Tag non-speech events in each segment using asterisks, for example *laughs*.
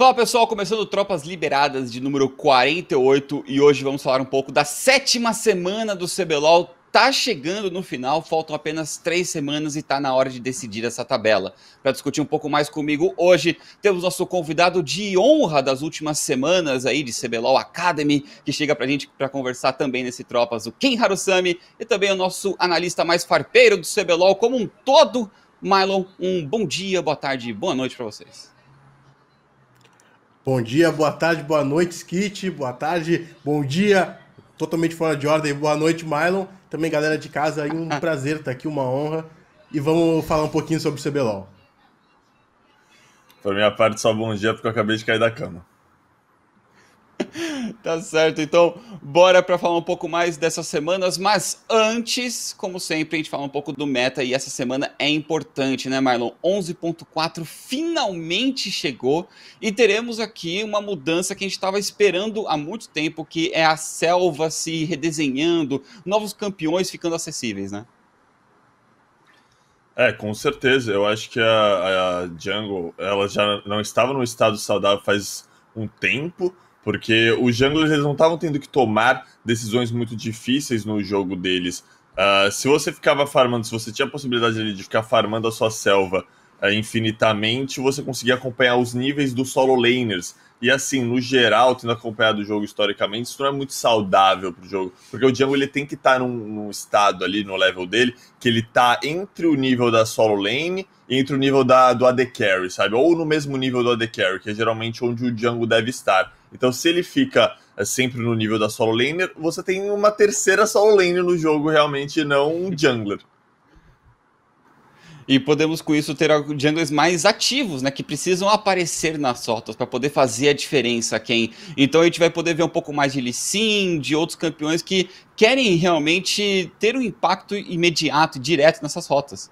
Fala pessoal, começando Tropas Liberadas de número 48 e hoje vamos falar um pouco da sétima semana do CBLOL. Tá chegando no final, faltam apenas três semanas e tá na hora de decidir essa tabela. Para discutir um pouco mais comigo hoje, temos nosso convidado de honra das últimas semanas aí de CBLOL Academy, que chega pra gente para conversar também nesse Tropas, o Ken Harusami, e também o nosso analista mais farpeiro do CBLOL como um todo, Mylon. Um bom dia, boa tarde, boa noite para vocês. Bom dia, boa tarde, boa noite, Skit. Boa tarde, bom dia. Totalmente fora de ordem. Boa noite, Mylon. Também, galera de casa, aí um *laughs* prazer estar tá aqui, uma honra. E vamos falar um pouquinho sobre o CBLOL. Por minha parte, só bom dia, porque eu acabei de cair da cama. *laughs* tá certo, então bora para falar um pouco mais dessas semanas, mas antes, como sempre, a gente fala um pouco do meta e essa semana é importante, né, Marlon? 11.4 finalmente chegou e teremos aqui uma mudança que a gente estava esperando há muito tempo, que é a selva se redesenhando, novos campeões ficando acessíveis, né? É, com certeza. Eu acho que a, a Jungle ela já não estava no estado saudável faz um tempo porque os junglers eles não estavam tendo que tomar decisões muito difíceis no jogo deles. Uh, se você ficava farmando, se você tinha a possibilidade ali, de ficar farmando a sua selva uh, infinitamente, você conseguia acompanhar os níveis dos solo laners, e assim, no geral, tendo acompanhado o jogo historicamente, isso não é muito saudável pro jogo. Porque o Django ele tem que estar tá num, num, estado ali, no level dele, que ele tá entre o nível da solo lane e entre o nível da, do AD Carry, sabe? Ou no mesmo nível do AD Carry, que é geralmente onde o Django deve estar. Então, se ele fica eh, sempre no nível da solo lane você tem uma terceira solo lane no jogo, realmente, não um jungler. E podemos com isso ter junglers mais ativos, né? Que precisam aparecer nas rotas para poder fazer a diferença, quem. Então a gente vai poder ver um pouco mais de Lee Sin, de outros campeões que querem realmente ter um impacto imediato, e direto nessas rotas.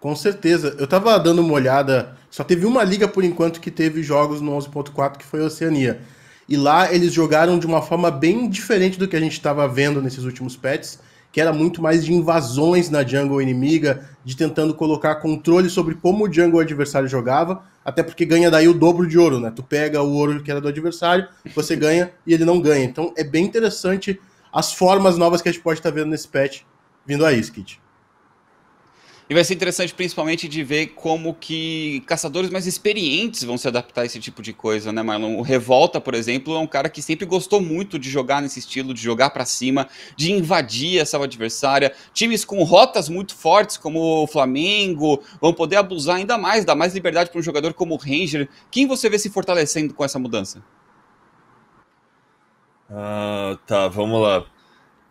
Com certeza. Eu tava dando uma olhada. Só teve uma liga por enquanto que teve jogos no 11.4, que foi a Oceania. E lá eles jogaram de uma forma bem diferente do que a gente estava vendo nesses últimos pets que era muito mais de invasões na jungle inimiga, de tentando colocar controle sobre como o jungle adversário jogava, até porque ganha daí o dobro de ouro, né? Tu pega o ouro que era do adversário, você *laughs* ganha e ele não ganha. Então é bem interessante as formas novas que a gente pode estar tá vendo nesse patch vindo aí, Skit. E vai ser interessante principalmente de ver como que caçadores mais experientes vão se adaptar a esse tipo de coisa, né, Marlon? O Revolta, por exemplo, é um cara que sempre gostou muito de jogar nesse estilo, de jogar para cima, de invadir essa adversária. Times com rotas muito fortes, como o Flamengo, vão poder abusar ainda mais, dar mais liberdade para um jogador como o Ranger. Quem você vê se fortalecendo com essa mudança? Ah, tá, vamos lá.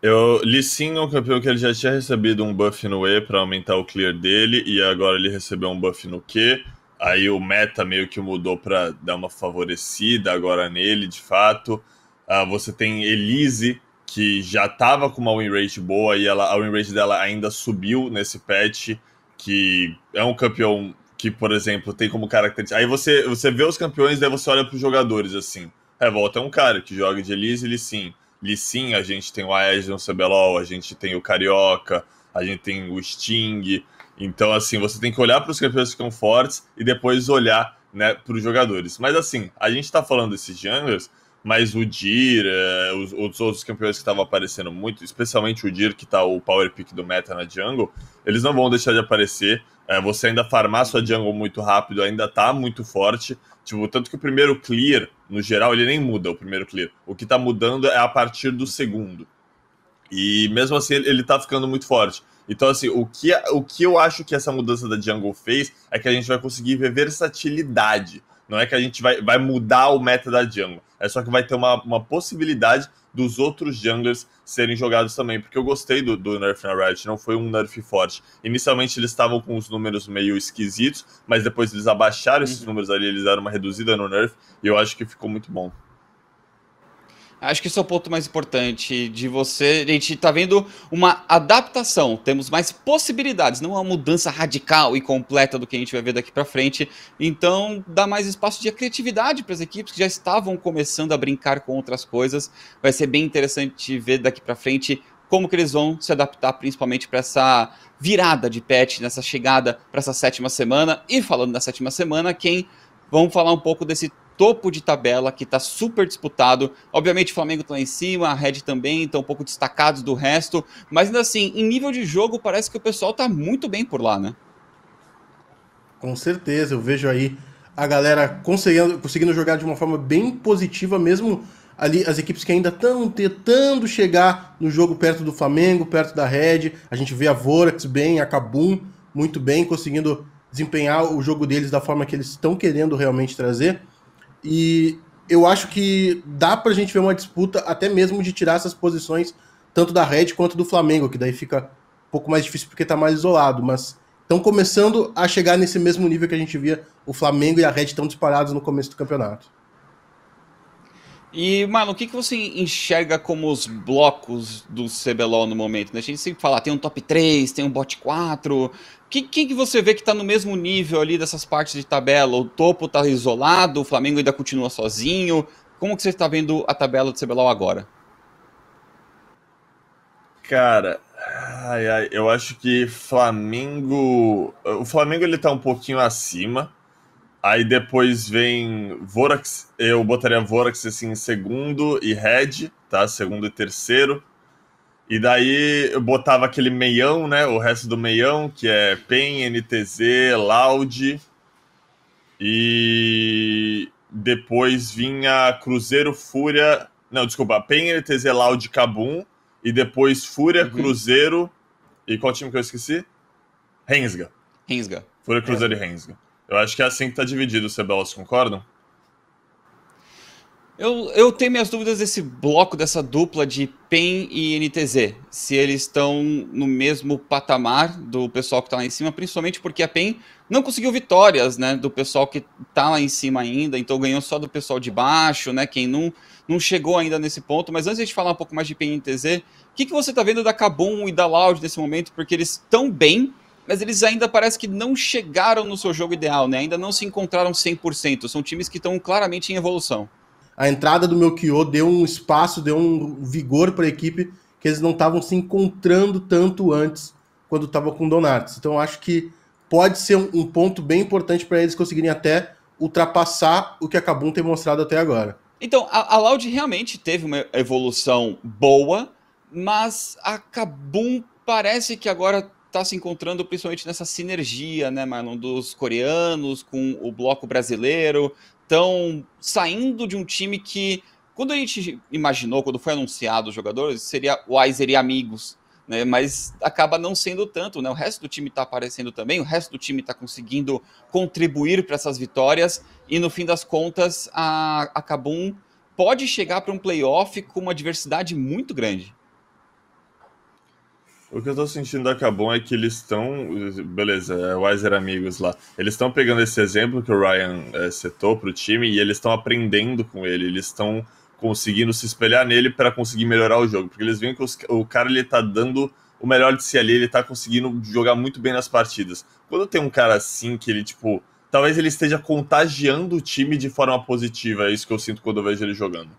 Eu li sim é um campeão que ele já tinha recebido um buff no E para aumentar o clear dele, e agora ele recebeu um buff no Q. Aí o meta meio que mudou para dar uma favorecida agora nele, de fato. Uh, você tem Elise, que já tava com uma win rate boa, e ela, a win rate dela ainda subiu nesse patch, que é um campeão que, por exemplo, tem como característica. Aí você, você vê os campeões, daí você olha para os jogadores assim. Revolta é um cara que joga de Elise e sim. Lissin, a gente tem o Aedes no CBLOL, a gente tem o Carioca, a gente tem o Sting. Então, assim, você tem que olhar para os campeões que ficam fortes e depois olhar né, para os jogadores. Mas, assim, a gente está falando desses junglers, mas o Dir, é, os, os, outros campeões que estavam aparecendo muito, especialmente o Dir, que está o power pick do meta na jungle, eles não vão deixar de aparecer é, você ainda farmar sua jungle muito rápido, ainda tá muito forte. Tipo, tanto que o primeiro clear, no geral, ele nem muda o primeiro clear. O que tá mudando é a partir do segundo. E mesmo assim, ele, ele tá ficando muito forte. Então, assim, o que, o que eu acho que essa mudança da jungle fez é que a gente vai conseguir ver versatilidade. Não é que a gente vai, vai mudar o meta da jungle. É só que vai ter uma, uma possibilidade dos outros junglers serem jogados também, porque eu gostei do, do nerf na Riot, não foi um nerf forte. Inicialmente eles estavam com os números meio esquisitos, mas depois eles abaixaram esses uhum. números ali, eles deram uma reduzida no nerf, e eu acho que ficou muito bom. Acho que esse é o ponto mais importante de você. A gente está vendo uma adaptação, temos mais possibilidades, não é uma mudança radical e completa do que a gente vai ver daqui para frente. Então, dá mais espaço de criatividade para as equipes que já estavam começando a brincar com outras coisas. Vai ser bem interessante ver daqui para frente como que eles vão se adaptar principalmente para essa virada de patch, nessa chegada para essa sétima semana. E falando da sétima semana, quem vamos falar um pouco desse topo de tabela que está super disputado. Obviamente o Flamengo está lá em cima, a Red também, estão tá um pouco destacados do resto, mas ainda assim, em nível de jogo, parece que o pessoal está muito bem por lá, né? Com certeza, eu vejo aí a galera conseguindo, conseguindo jogar de uma forma bem positiva, mesmo ali as equipes que ainda estão tentando chegar no jogo perto do Flamengo, perto da Red. A gente vê a Vorax bem, a Kabum muito bem, conseguindo desempenhar o jogo deles da forma que eles estão querendo realmente trazer. E eu acho que dá pra gente ver uma disputa até mesmo de tirar essas posições tanto da Red quanto do Flamengo, que daí fica um pouco mais difícil porque tá mais isolado, mas estão começando a chegar nesse mesmo nível que a gente via o Flamengo e a Red tão disparados no começo do campeonato. E, mano, o que, que você enxerga como os blocos do CBLOL no momento? Né? A gente sempre fala, tem um top 3, tem um bot 4, quem, quem que você vê que está no mesmo nível ali dessas partes de tabela? O topo está isolado, o Flamengo ainda continua sozinho. Como que você está vendo a tabela do CBLOL agora? Cara, ai, ai, eu acho que Flamengo... O Flamengo ele está um pouquinho acima. Aí depois vem Vorax, eu botaria Vorax assim em segundo e Red, tá? Segundo e terceiro. E daí eu botava aquele meião, né? O resto do meião, que é PEN, NTZ, Loud. E depois vinha Cruzeiro, Fúria. Não, desculpa, PEN, NTZ, Loud, Cabum. E depois Fúria, uhum. Cruzeiro. E qual time que eu esqueci? Rensga. Rensga. Fúria, Cruzeiro é. e Rensga. Eu acho que é assim que tá dividido o CBL, vocês concordam? Eu, eu tenho minhas dúvidas desse bloco, dessa dupla de PEN e NTZ, se eles estão no mesmo patamar do pessoal que está lá em cima, principalmente porque a PEN não conseguiu vitórias, né, do pessoal que está lá em cima ainda, então ganhou só do pessoal de baixo, né, quem não, não chegou ainda nesse ponto, mas antes de falar um pouco mais de PEN e NTZ, o que, que você está vendo da Kabum e da Loud nesse momento, porque eles estão bem, mas eles ainda parece que não chegaram no seu jogo ideal, né? Ainda não se encontraram 100%. São times que estão claramente em evolução a entrada do meu Kyo deu um espaço, deu um vigor para a equipe que eles não estavam se encontrando tanto antes quando estava com o Donatis. Então acho que pode ser um, um ponto bem importante para eles conseguirem até ultrapassar o que a Kabum tem mostrado até agora. Então, a, a Loud realmente teve uma evolução boa, mas a Kabum parece que agora está se encontrando principalmente nessa sinergia, né, Marlon, dos coreanos com o bloco brasileiro, então, saindo de um time que, quando a gente imaginou, quando foi anunciado os jogadores, seria o Aizer e amigos, né? Mas acaba não sendo tanto, né? O resto do time está aparecendo também, o resto do time está conseguindo contribuir para essas vitórias e no fim das contas a, a Kabum pode chegar para um playoff com uma diversidade muito grande. O que eu tô sentindo da Cabon é que eles estão. Beleza, é Wiser Amigos lá. Eles estão pegando esse exemplo que o Ryan é, setou pro time e eles estão aprendendo com ele. Eles estão conseguindo se espelhar nele para conseguir melhorar o jogo. Porque eles veem que os, o cara ele tá dando o melhor de si ali, ele tá conseguindo jogar muito bem nas partidas. Quando tem um cara assim que ele, tipo. Talvez ele esteja contagiando o time de forma positiva. É isso que eu sinto quando eu vejo ele jogando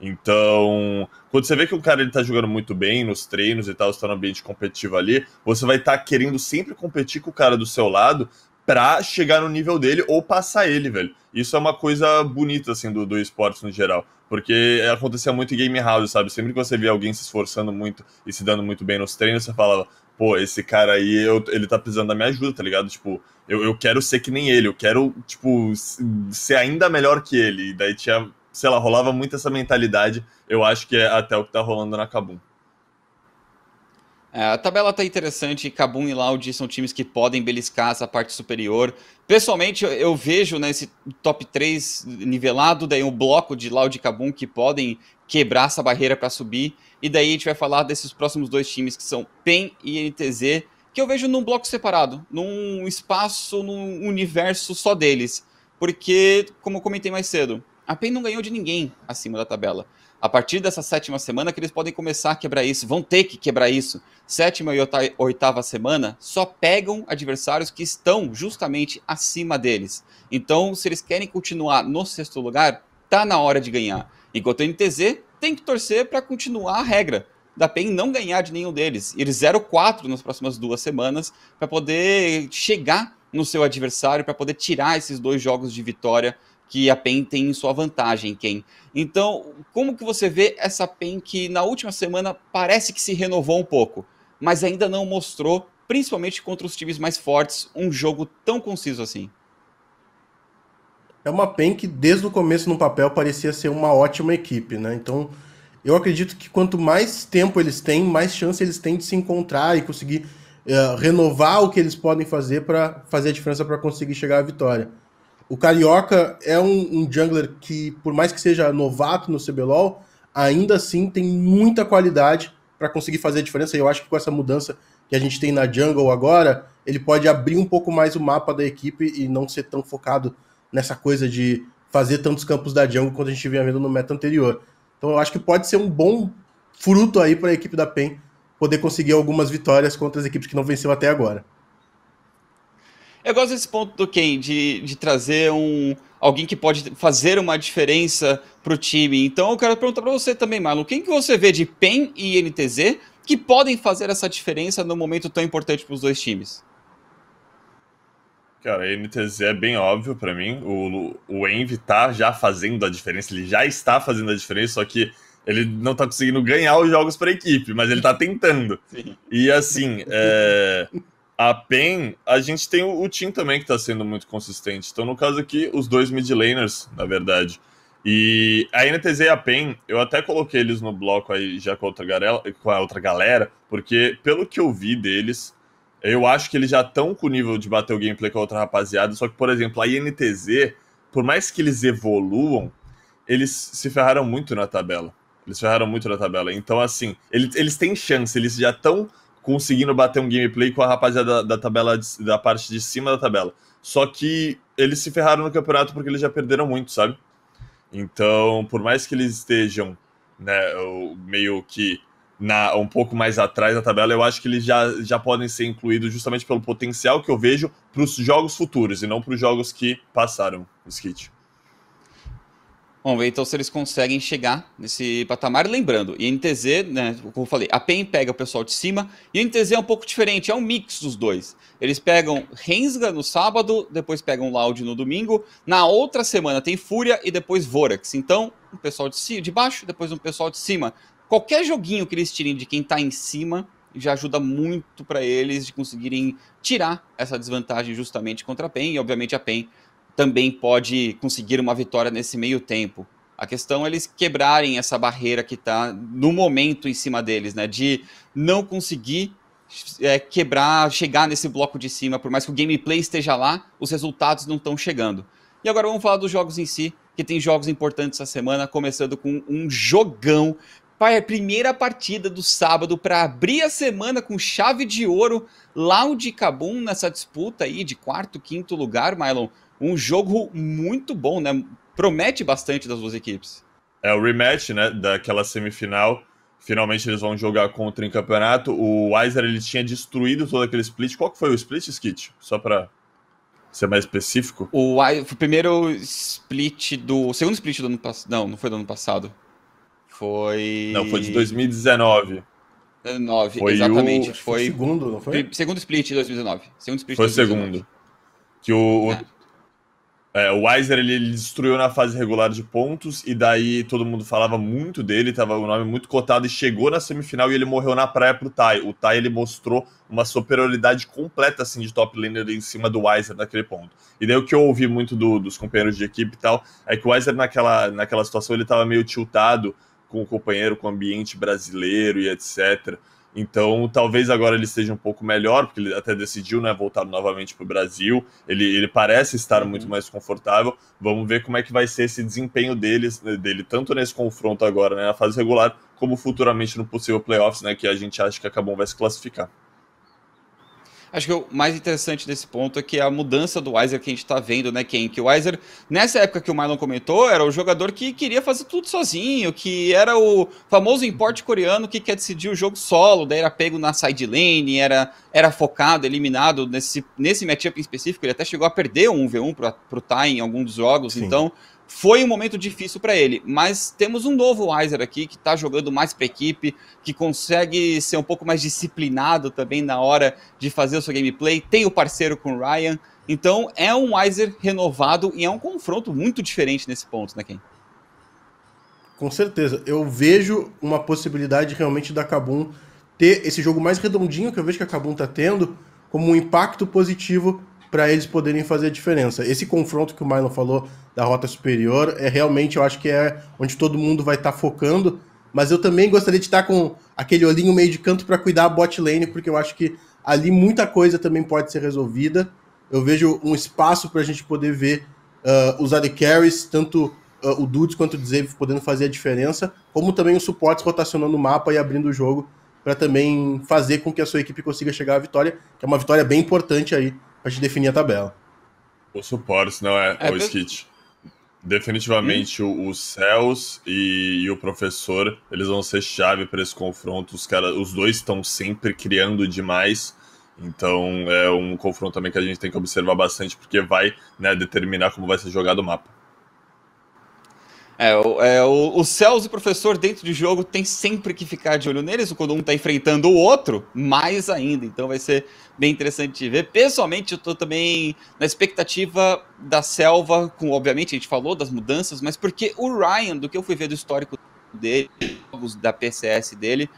então, quando você vê que o cara ele tá jogando muito bem nos treinos e tal, está no ambiente competitivo ali, você vai estar tá querendo sempre competir com o cara do seu lado para chegar no nível dele ou passar ele, velho. Isso é uma coisa bonita, assim, do, do esporte no geral. Porque acontecia muito em Game House, sabe? Sempre que você via alguém se esforçando muito e se dando muito bem nos treinos, você falava, pô, esse cara aí, eu, ele tá precisando da minha ajuda, tá ligado? Tipo, eu, eu quero ser que nem ele, eu quero, tipo, ser ainda melhor que ele. E daí tinha sei lá, rolava muito essa mentalidade. Eu acho que é até o que tá rolando na Kabum. É, a tabela tá interessante, Kabum e Loud são times que podem beliscar essa parte superior. Pessoalmente, eu, eu vejo nesse né, top 3 nivelado, daí um bloco de Loud e Kabum que podem quebrar essa barreira para subir. E daí a gente vai falar desses próximos dois times que são PEN e NTZ, que eu vejo num bloco separado, num espaço, num universo só deles. Porque, como eu comentei mais cedo, a PEN não ganhou de ninguém acima da tabela. A partir dessa sétima semana que eles podem começar a quebrar isso, vão ter que quebrar isso. Sétima e oitava semana só pegam adversários que estão justamente acima deles. Então, se eles querem continuar no sexto lugar, tá na hora de ganhar. Enquanto o NTZ tem que torcer para continuar a regra da PEN não ganhar de nenhum deles. Eles 0-4 nas próximas duas semanas para poder chegar no seu adversário, para poder tirar esses dois jogos de vitória que a PEN tem em sua vantagem, quem Então, como que você vê essa PEN que na última semana parece que se renovou um pouco, mas ainda não mostrou, principalmente contra os times mais fortes, um jogo tão conciso assim? É uma PEN que desde o começo no papel parecia ser uma ótima equipe, né? Então, eu acredito que quanto mais tempo eles têm, mais chance eles têm de se encontrar e conseguir uh, renovar o que eles podem fazer para fazer a diferença para conseguir chegar à vitória. O Carioca é um, um jungler que, por mais que seja novato no CBLOL, ainda assim tem muita qualidade para conseguir fazer a diferença. E eu acho que com essa mudança que a gente tem na jungle agora, ele pode abrir um pouco mais o mapa da equipe e não ser tão focado nessa coisa de fazer tantos campos da jungle quanto a gente vinha vendo no meta anterior. Então eu acho que pode ser um bom fruto aí para a equipe da PEN poder conseguir algumas vitórias contra as equipes que não venceu até agora. Eu gosto desse ponto do Ken, de, de trazer um alguém que pode fazer uma diferença para o time. Então eu quero perguntar para você também, Marlon, quem que você vê de PEN e NTZ que podem fazer essa diferença num momento tão importante para os dois times? Cara, a NTZ é bem óbvio para mim. O, o Envy tá já fazendo a diferença, ele já está fazendo a diferença, só que ele não tá conseguindo ganhar os jogos para a equipe, mas ele tá tentando. Sim. E assim, é... *laughs* a PEN, a gente tem o, o Tim também que está sendo muito consistente. Então, no caso aqui, os dois mid laners, na verdade. E a NTZ e a PEN, eu até coloquei eles no bloco aí já com a, outra garela, com a outra galera, porque pelo que eu vi deles, eu acho que eles já estão com o nível de bater o gameplay com a outra rapaziada. Só que, por exemplo, a INTZ, por mais que eles evoluam, eles se ferraram muito na tabela. Eles ferraram muito na tabela. Então, assim, eles, eles têm chance, eles já estão conseguindo bater um gameplay com a rapaziada da, da tabela de, da parte de cima da tabela. Só que eles se ferraram no campeonato porque eles já perderam muito, sabe? Então, por mais que eles estejam né, meio que na, um pouco mais atrás da tabela, eu acho que eles já, já podem ser incluídos justamente pelo potencial que eu vejo para os jogos futuros e não para os jogos que passaram o skate. Vamos ver então se eles conseguem chegar nesse patamar. Lembrando, INTZ, né, como eu falei, a PEN pega o pessoal de cima, e INTZ é um pouco diferente, é um mix dos dois. Eles pegam Rensga no sábado, depois pegam Loud no domingo, na outra semana tem Fúria e depois Vorax. Então, um pessoal de, de baixo, depois um pessoal de cima. Qualquer joguinho que eles tirem de quem está em cima já ajuda muito para eles de conseguirem tirar essa desvantagem justamente contra a PEN, e obviamente a PEN também pode conseguir uma vitória nesse meio tempo. A questão é eles quebrarem essa barreira que está no momento em cima deles, né? De não conseguir é, quebrar, chegar nesse bloco de cima, por mais que o gameplay esteja lá, os resultados não estão chegando. E agora vamos falar dos jogos em si, que tem jogos importantes essa semana, começando com um jogão. Pai, é a primeira partida do sábado para abrir a semana com chave de ouro, Loud Cabum nessa disputa aí de quarto, quinto lugar, Mylon um jogo muito bom, né? Promete bastante das duas equipes. É o rematch, né? Daquela semifinal. Finalmente eles vão jogar contra em campeonato. O Weiser ele tinha destruído todo aquele split. Qual que foi o split, Skit? Só para ser mais específico. O, o primeiro split do. O segundo split do ano passado. Não, não foi do ano passado. Foi. Não, foi de 2019. 2019, foi exatamente. O... Foi, foi segundo, não foi? Segundo split de 2019. Segundo split foi de 2019. segundo. Que o, é. É, o Weiser ele, ele, destruiu na fase regular de pontos e daí todo mundo falava muito dele, tava o um nome muito cotado e chegou na semifinal e ele morreu na praia pro Tai. O Tai ele mostrou uma superioridade completa assim de top laner em cima do Weiser naquele ponto. E daí o que eu ouvi muito do, dos companheiros de equipe e tal é que o Weiser naquela, naquela situação ele tava meio tiltado com o companheiro, com o ambiente brasileiro e etc. Então, talvez agora ele esteja um pouco melhor, porque ele até decidiu né, voltar novamente para o Brasil. Ele, ele parece estar uhum. muito mais confortável. Vamos ver como é que vai ser esse desempenho dele, dele tanto nesse confronto agora, né, na fase regular, como futuramente no possível playoffs, né, que a gente acha que acabou vai se classificar acho que o mais interessante desse ponto é que a mudança do Weiser que a gente está vendo, né, Ken? Que o Weiser, nessa época que o Marlon comentou, era o jogador que queria fazer tudo sozinho, que era o famoso importe coreano que quer decidir o jogo solo, daí era pego na side lane, era, era focado, eliminado nesse, nesse matchup em específico. Ele até chegou a perder um V1 para o Thai em alguns dos jogos, Sim. então foi um momento difícil para ele, mas temos um novo Weiser aqui que está jogando mais para equipe, que consegue ser um pouco mais disciplinado também na hora de fazer o seu gameplay. Tem o parceiro com o Ryan, então é um Weiser renovado e é um confronto muito diferente nesse ponto, né, Ken? Com certeza. Eu vejo uma possibilidade realmente da Kabum ter esse jogo mais redondinho que eu vejo que a Kabum está tendo como um impacto positivo para eles poderem fazer a diferença. Esse confronto que o Mylon falou da rota superior é realmente, eu acho que é onde todo mundo vai estar tá focando. Mas eu também gostaria de estar tá com aquele olhinho meio de canto para cuidar a bot lane, porque eu acho que ali muita coisa também pode ser resolvida. Eu vejo um espaço para a gente poder ver uh, os AD carries, tanto uh, o Dudes quanto o Dzeve podendo fazer a diferença, como também os suportes rotacionando o mapa e abrindo o jogo para também fazer com que a sua equipe consiga chegar à vitória, que é uma vitória bem importante aí a gente definir a tabela. Os suportes, não é, é, é o Skit. Definitivamente hum? o, o e, e, o Professor, eles vão ser chave para esse confronto. Os, cara, os dois estão sempre criando demais. Então é um confronto também que a gente tem que observar bastante, porque vai né, determinar como vai ser jogado o mapa. É, o, é, o, o Celso, o professor, dentro de jogo, tem sempre que ficar de olho neles, quando um está enfrentando o outro, mais ainda. Então vai ser bem interessante de ver. Pessoalmente, eu estou também na expectativa da selva, com, obviamente, a gente falou das mudanças, mas porque o Ryan, do que eu fui ver do histórico dele, da PCS dele,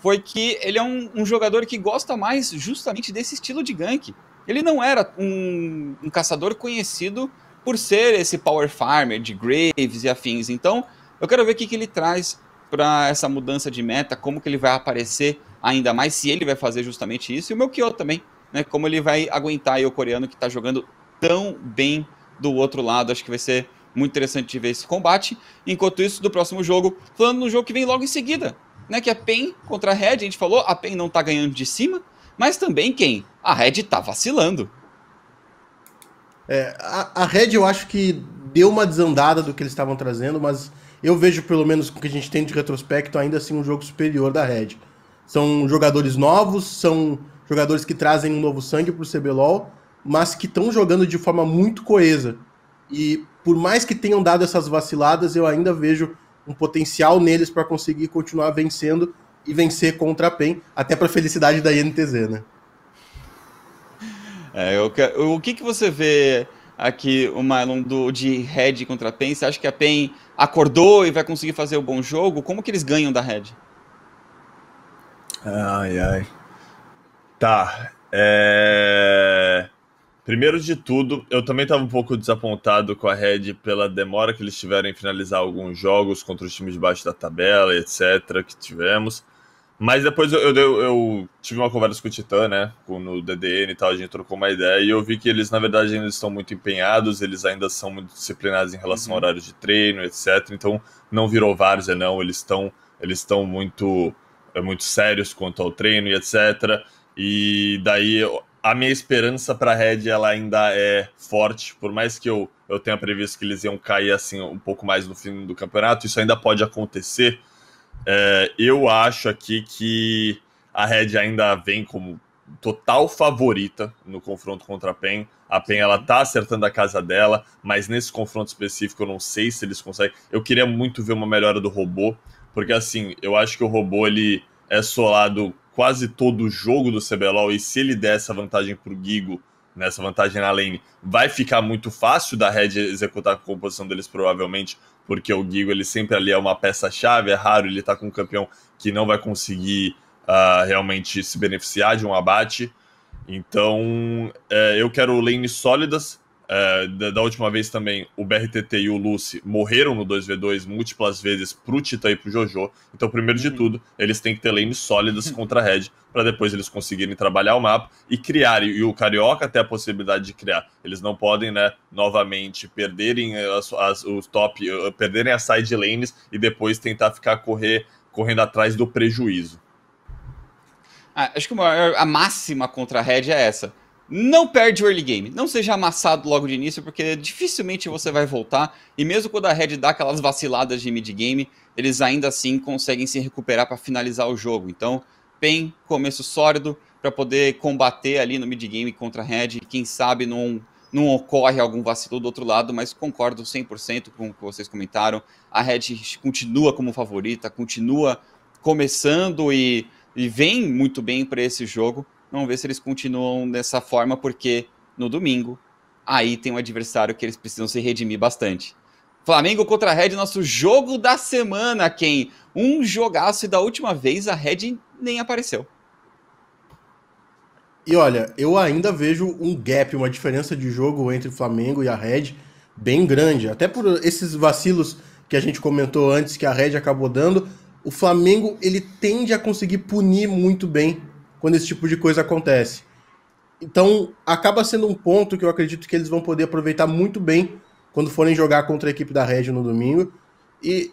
foi que ele é um, um jogador que gosta mais justamente desse estilo de gank. Ele não era um, um caçador conhecido por ser esse power farmer de Graves e afins. Então, eu quero ver o que, que ele traz para essa mudança de meta, como que ele vai aparecer ainda mais, se ele vai fazer justamente isso, e o meu Kyo também, né? Como ele vai aguentar o coreano que está jogando tão bem do outro lado. Acho que vai ser muito interessante de ver esse combate. Enquanto isso, do próximo jogo, falando no jogo que vem logo em seguida, né? Que é PEN contra a Red. A gente falou, a PEN não está ganhando de cima, mas também quem? A Red está vacilando. É, a, a Red eu acho que deu uma desandada do que eles estavam trazendo, mas eu vejo, pelo menos com o que a gente tem de retrospecto, ainda assim um jogo superior da Red. São jogadores novos, são jogadores que trazem um novo sangue pro CBLOL, mas que estão jogando de forma muito coesa. E por mais que tenham dado essas vaciladas, eu ainda vejo um potencial neles para conseguir continuar vencendo e vencer contra a PEN, até para felicidade da INTZ, né? É, eu, o que, que você vê aqui, o Mylon, do, de Red contra a PEN? Você acha que a PEN acordou e vai conseguir fazer o um bom jogo? Como que eles ganham da Red? Ai, ai. Tá. É... Primeiro de tudo, eu também estava um pouco desapontado com a Red pela demora que eles tiveram em finalizar alguns jogos contra os times de baixo da tabela, etc., que tivemos. Mas depois eu, eu, eu, tive uma conversa com o Titã, né? Com, no DDN e tal, a gente trocou uma ideia e eu vi que eles, na verdade, ainda estão muito empenhados, eles ainda são muito disciplinados em relação uhum. ao horário de treino, etc. Então, não virou várzea, não. Eles estão eles estão muito, é, muito sérios quanto ao treino e etc. E daí a minha esperança para a Red ela ainda é forte, por mais que eu, eu tenha previsto que eles iam cair assim um pouco mais no fim do campeonato, isso ainda pode acontecer é, eu acho aqui que a Red ainda vem como total favorita no confronto contra a PEN. A PEN ela tá acertando a casa dela, mas nesse confronto específico eu não sei se eles conseguem. Eu queria muito ver uma melhora do robô, porque assim, eu acho que o robô ele é solado quase todo o jogo do CBLOL e se ele der essa vantagem pro Gigo, nessa né, vantagem na lane, vai ficar muito fácil da Red executar a composição deles provavelmente, porque o Guigo ele sempre ali é uma peça-chave, é raro ele tá com um campeão que não vai conseguir uh, realmente se beneficiar de um abate. Então, é, eu quero lanes sólidas, é, da, da, última vez também, o BRTT e o Lucy morreram no 2v2 múltiplas vezes pro Tita e pro Jojo. Então, primeiro de uhum. tudo, eles têm que ter lanes sólidas contra a Red, para depois eles conseguirem trabalhar o mapa e criar. E, o Carioca até a possibilidade de criar. Eles não podem, né, novamente perderem as, as, top, eh, eh, perderem as side lanes e depois tentar ficar correr, correndo atrás do prejuízo. Ah, acho que a máxima contra a Red é essa não perde o early game. Não seja amassado logo de início, porque dificilmente você vai voltar. E mesmo quando a Red dá aquelas vaciladas de mid game, eles ainda assim conseguem se recuperar para finalizar o jogo. Então, PEN, começo sólido, para poder combater ali no mid game contra a Red. Quem sabe não, não ocorre algum vacilo do outro lado, mas concordo 100% com o que vocês comentaram. A Red continua como favorita, continua começando e, e vem muito bem para esse jogo Vamos ver se eles continuam dessa forma, porque no domingo, aí tem um adversário que eles precisam se redimir bastante. Flamengo contra a Red, nosso jogo da semana, quem? Um jogaço e da última vez a Red nem apareceu. E olha, eu ainda vejo um gap, uma diferença de jogo entre o Flamengo e a Red bem grande. Até por esses vacilos que a gente comentou antes que a Red acabou dando, o Flamengo ele tende a conseguir punir muito bem quando esse tipo de coisa acontece. Então, acaba sendo um ponto que eu acredito que eles vão poder aproveitar muito bem quando forem jogar contra a equipe da Red no domingo. E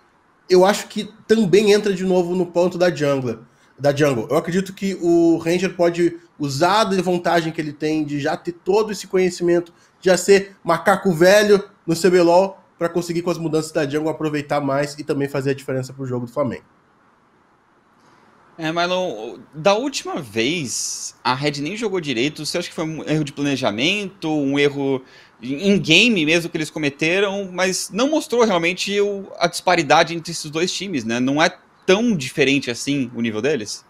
eu acho que também entra de novo no ponto da Jungla. Da jungle. Eu acredito que o Ranger pode usar a vantagem que ele tem de já ter todo esse conhecimento, de já ser macaco velho no CBLOL, para conseguir com as mudanças da jungle aproveitar mais e também fazer a diferença para o jogo do Flamengo. É, Marlon, da última vez a Red nem jogou direito. Você acha que foi um erro de planejamento, um erro em game mesmo que eles cometeram, mas não mostrou realmente o, a disparidade entre esses dois times, né? Não é tão diferente assim o nível deles?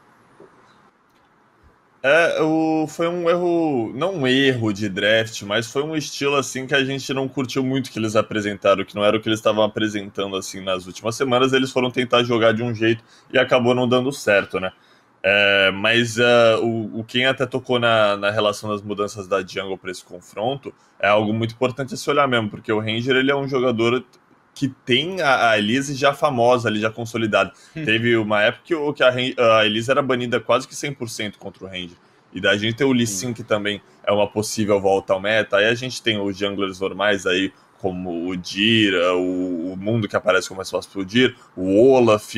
É, o, foi um erro, não um erro de draft, mas foi um estilo assim que a gente não curtiu muito que eles apresentaram, que não era o que eles estavam apresentando assim nas últimas semanas. Eles foram tentar jogar de um jeito e acabou não dando certo, né? É, mas uh, o, o Ken até tocou na, na relação das mudanças da Jungle para esse confronto é algo muito importante a se olhar mesmo, porque o Ranger ele é um jogador que tem a, a Elise já famosa ali, já consolidada. Hum. Teve uma época que, que a, a Elise era banida quase que 100% contra o Ranger. E daí a gente tem o Lee Sin, que também é uma possível volta ao meta. Aí a gente tem os junglers normais aí, como o Dira, o, o Mundo que aparece como mais é fácil pro Dira, o Olaf.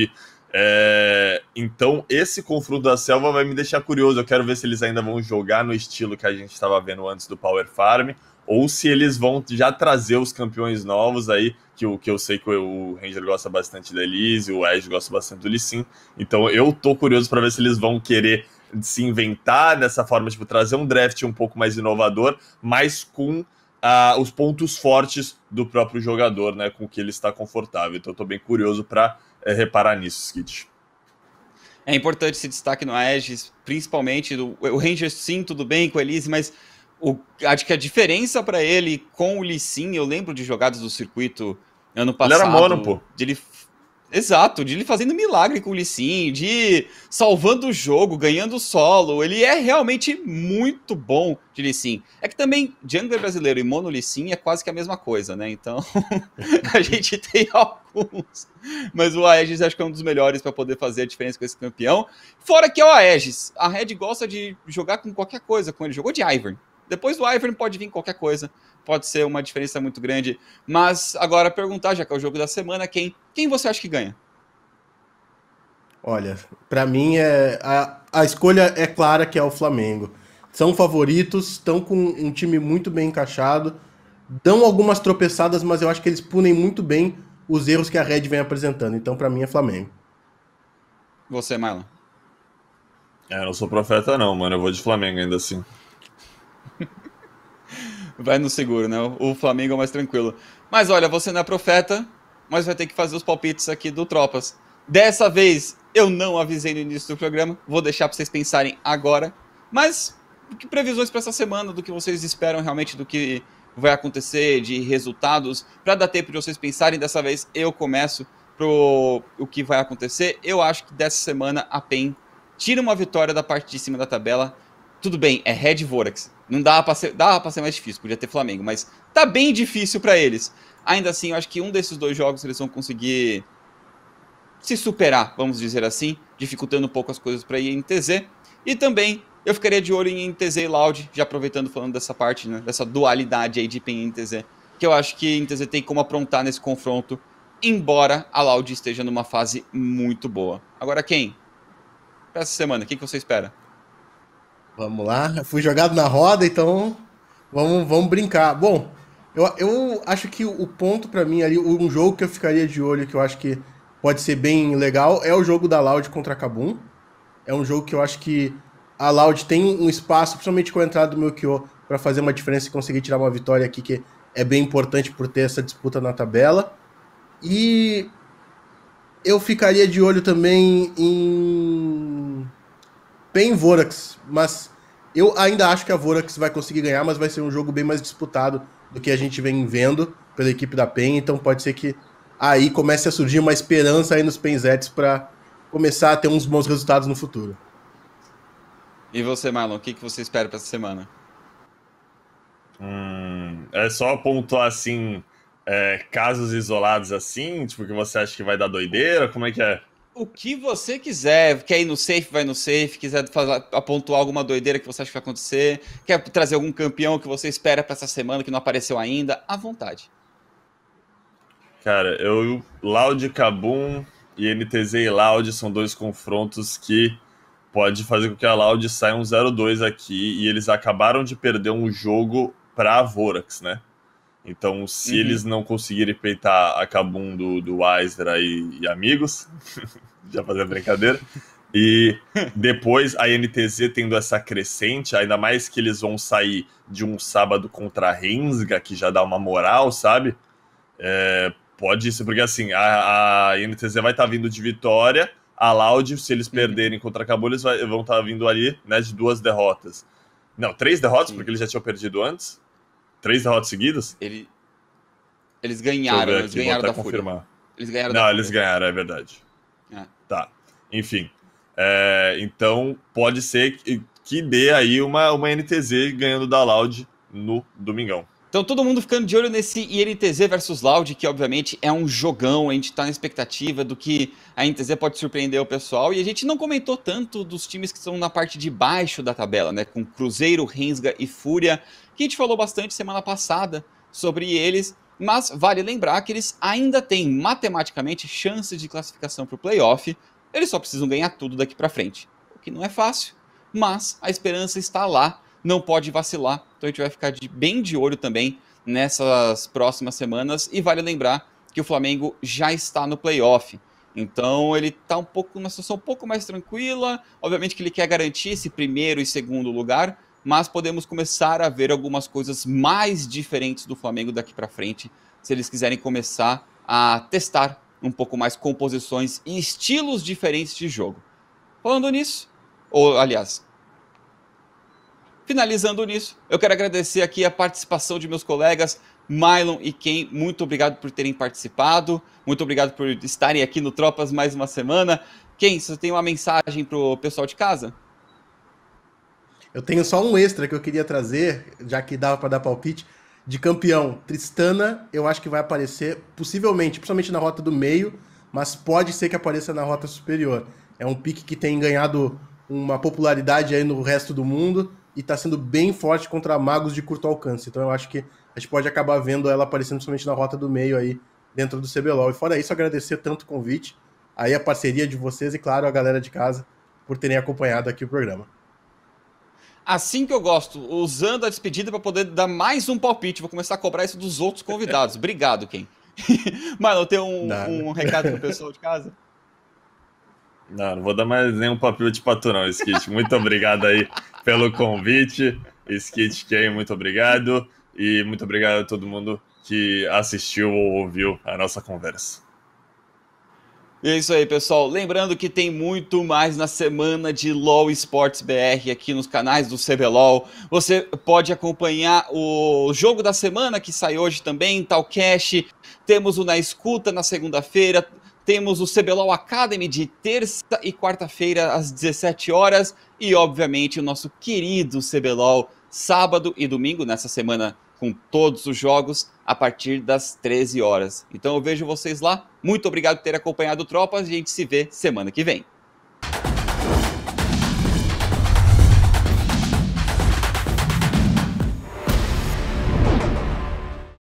É, então, esse confronto da selva vai me deixar curioso. Eu quero ver se eles ainda vão jogar no estilo que a gente estava vendo antes do Power Farm, ou se eles vão já trazer os campeões novos aí, que, o, que eu sei que o Ranger gosta bastante da Elise, o Edge gosta bastante do Lissin. Então, eu tô curioso para ver se eles vão querer se inventar dessa forma, tipo, trazer um draft um pouco mais inovador, mas com ah, os pontos fortes do próprio jogador, né? Com o que ele está confortável. Então, eu tô bem curioso para é reparar nisso, Skid. É importante esse destaque no Aegis, principalmente do, o Ranger sim, tudo bem com o Elise, mas o, acho que a diferença para ele com o Lee Sin, eu lembro de jogadas do circuito ano passado. Ele era mono, pô. Ele, Exato, de ele fazendo milagre com o Lissin, de salvando o jogo, ganhando solo. Ele é realmente muito bom de Lissin. É que também jungler brasileiro e mono Lissin é quase que a mesma coisa, né? Então *laughs* a gente tem *laughs* alguns. Mas o Aegis acho que é um dos melhores para poder fazer a diferença com esse campeão. Fora que é o Aegis. A Red gosta de jogar com qualquer coisa com ele. Jogou de Ivern. Depois do Ivern pode vir qualquer coisa, pode ser uma diferença muito grande. Mas agora perguntar, já que é o jogo da semana, quem, quem você acha que ganha? Olha, para mim é a, a escolha é clara que é o Flamengo. São favoritos, estão com um time muito bem encaixado, dão algumas tropeçadas, mas eu acho que eles punem muito bem os erros que a Red vem apresentando. Então, para mim é Flamengo. Você, Marlon? É, eu não sou profeta não, mano. Eu vou de Flamengo ainda assim vai no seguro, né? O Flamengo é mais tranquilo. Mas olha, você não é profeta, mas vai ter que fazer os palpites aqui do Tropas. Dessa vez, eu não avisei no início do programa, vou deixar para vocês pensarem agora. Mas que previsões para essa semana, do que vocês esperam realmente do que vai acontecer, de resultados, para dar tempo de vocês pensarem. Dessa vez, eu começo pro o que vai acontecer. Eu acho que dessa semana a PEN tira uma vitória da parte de cima da tabela tudo bem, é Red Vorax. Não dava pra, ser, dava pra ser mais difícil, podia ter Flamengo, mas tá bem difícil para eles. Ainda assim, eu acho que um desses dois jogos eles vão conseguir se superar, vamos dizer assim, dificultando um pouco as coisas para a INTZ. E também eu ficaria de olho em INTZ e Loud, já aproveitando falando dessa parte, né, dessa dualidade aí de PEN e INTZ, que eu acho que INTZ tem como aprontar nesse confronto, embora a Loud esteja numa fase muito boa. Agora quem? Pra essa semana, o que, que você espera? Vamos lá. Eu fui jogado na roda, então vamos, vamos brincar. Bom, eu, eu acho que o ponto para mim ali, um jogo que eu ficaria de olho, que eu acho que pode ser bem legal, é o jogo da Loud contra a Kabum. É um jogo que eu acho que a Loud tem um espaço, principalmente com a entrada do Melchior, para fazer uma diferença e conseguir tirar uma vitória aqui, que é bem importante por ter essa disputa na tabela. E eu ficaria de olho também em bem em Vorax, mas eu ainda acho que a Vorax vai conseguir ganhar, mas vai ser um jogo bem mais disputado do que a gente vem vendo pela equipe da PEN, então pode ser que aí comece a surgir uma esperança aí nos Penzetes para começar a ter uns bons resultados no futuro. E você, Marlon, o que, que você espera para essa semana? Hum, é só pontuar assim é, casos isolados assim, tipo que você acha que vai dar doideira, como é que é? o que você quiser. Quer ir no safe, vai no safe. Quiser fazer, apontar alguma doideira que você acha que vai acontecer. Quer trazer algum campeão que você espera para essa semana que não apareceu ainda. À vontade. Cara, eu. Loud Kabum e NTZ e Loud são dois confrontos que pode fazer com que a Loud saia um 0-2 aqui. E eles acabaram de perder um jogo para Vorax, né? Então, se uhum. eles não conseguirem peitar a Kabum do, do Weiser aí, e amigos, *laughs* já fazendo brincadeira, e *laughs* depois a NTZ tendo essa crescente, ainda mais que eles vão sair de um sábado contra a Rensga, que já dá uma moral, sabe? É, pode ser, porque assim, a, a NTZ vai estar tá vindo de vitória, a Loud, se eles uhum. perderem contra a Cabo, eles vai, vão estar tá vindo ali né, de duas derrotas. Não, três derrotas, Sim. porque eles já tinham perdido antes. Três derrotas seguidas? Ele... Eles ganharam, eles ganharam da confirmar. Fúria. Eles ganharam Não, eles Fúria. ganharam, é verdade. É. Tá. Enfim. É, então, pode ser que, que dê aí uma, uma NTZ ganhando da Loud no domingão. Então todo mundo ficando de olho nesse INTZ versus Loud, que obviamente é um jogão, a gente tá na expectativa do que a NTZ pode surpreender o pessoal. E a gente não comentou tanto dos times que estão na parte de baixo da tabela, né? Com Cruzeiro, Rensga e Fúria que a gente falou bastante semana passada sobre eles, mas vale lembrar que eles ainda têm matematicamente chances de classificação para o playoff, eles só precisam ganhar tudo daqui para frente, o que não é fácil, mas a esperança está lá, não pode vacilar, então a gente vai ficar de, bem de olho também nessas próximas semanas e vale lembrar que o Flamengo já está no playoff. Então ele está um pouco numa situação um pouco mais tranquila. Obviamente que ele quer garantir esse primeiro e segundo lugar, mas podemos começar a ver algumas coisas mais diferentes do Flamengo daqui para frente, se eles quiserem começar a testar um pouco mais composições e estilos diferentes de jogo. Falando nisso, ou aliás, finalizando nisso, eu quero agradecer aqui a participação de meus colegas Mylon e Ken, muito obrigado por terem participado, muito obrigado por estarem aqui no Tropas mais uma semana. Ken, você tem uma mensagem para o pessoal de casa? Eu tenho só um extra que eu queria trazer, já que dava para dar palpite, de campeão. Tristana, eu acho que vai aparecer, possivelmente, principalmente na rota do meio, mas pode ser que apareça na rota superior. É um pique que tem ganhado uma popularidade aí no resto do mundo e está sendo bem forte contra magos de curto alcance. Então eu acho que a gente pode acabar vendo ela aparecendo somente na rota do meio aí dentro do CBLOL. E fora isso, agradecer tanto o convite, aí a parceria de vocês e, claro, a galera de casa por terem acompanhado aqui o programa. Assim que eu gosto, usando a despedida para poder dar mais um palpite. Vou começar a cobrar isso dos outros convidados. Obrigado, Ken. *laughs* Mano, tem um, um recado pro pessoal de casa? Não, não vou dar mais nenhum palpite para tu não, Skit. Muito obrigado aí pelo convite. Skit Ken, muito obrigado. E muito obrigado a todo mundo que assistiu ou ouviu a nossa conversa. E é isso aí, pessoal. Lembrando que tem muito mais na semana de LOL Sports BR aqui nos canais do CBLOL. Você pode acompanhar o jogo da semana que sai hoje também, Talcast. Temos o Na Escuta na segunda-feira. Temos o CBLOL Academy de terça e quarta-feira às 17 horas. E, obviamente, o nosso querido CBLOL sábado e domingo, nessa semana com todos os jogos a partir das 13 horas. Então eu vejo vocês lá. Muito obrigado por ter acompanhado Tropas a gente se vê semana que vem.